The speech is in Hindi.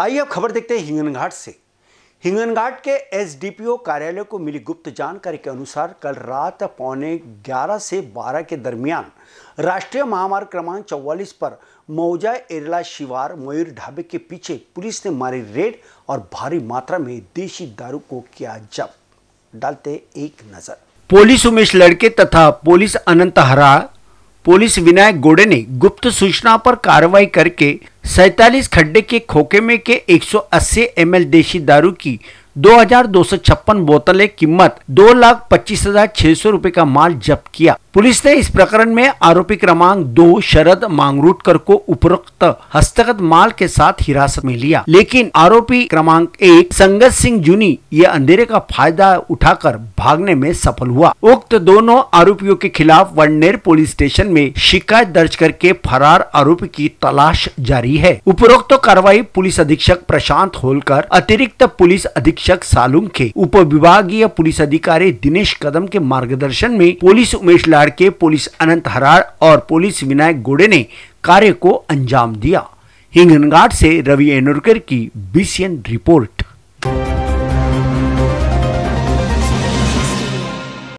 आइए अब खबर देखते हैं हिंगनघाट से हिंगनघाट के एसडीपीओ कार्यालय को मिली गुप्त जानकारी के अनुसार कल रात पौने 11 से 12 के दरमियान राष्ट्रीय महामार्ग क्रमांक 44 पर मौजा एरला शिवार मयूर ढाबे के पीछे पुलिस ने मारी रेड और भारी मात्रा में देशी दारू को किया जब डालते एक नजर पुलिस उमेश लड़के तथा पुलिस अनंत हरा पुलिस विनायक गोडे ने गुप्त सूचना पर कार्रवाई करके सैतालीस खड्डे के खोखे में के 180 एमएल देशी दारू की दो हजार दो सौ छप्पन बोतलें कीमत दो लाख पच्चीस हजार छह सौ रूपए का माल जब्त किया पुलिस ने इस प्रकरण में आरोपी क्रमांक दो शरद मांगरूटकर को उपरोक्त हस्तगत माल के साथ हिरासत में लिया लेकिन आरोपी क्रमांक एक संगत सिंह जूनी ये अंधेरे का फायदा उठाकर भागने में सफल हुआ उक्त दोनों आरोपियों के खिलाफ वननेर पुलिस स्टेशन में शिकायत दर्ज करके फरार आरोपी की तलाश जारी है उपरोक्त कार्रवाई पुलिस अधीक्षक प्रशांत होलकर अतिरिक्त पुलिस अधीक्षक अधीक्षक सालुंग के उप विभागीय पुलिस अधिकारी दिनेश कदम के मार्गदर्शन में पुलिस उमेश लाड़के पुलिस अनंत हरार और पुलिस विनायक गोड़े ने कार्य को अंजाम दिया हिंगनघाट से रवि एनुरकर की बीसीएन रिपोर्ट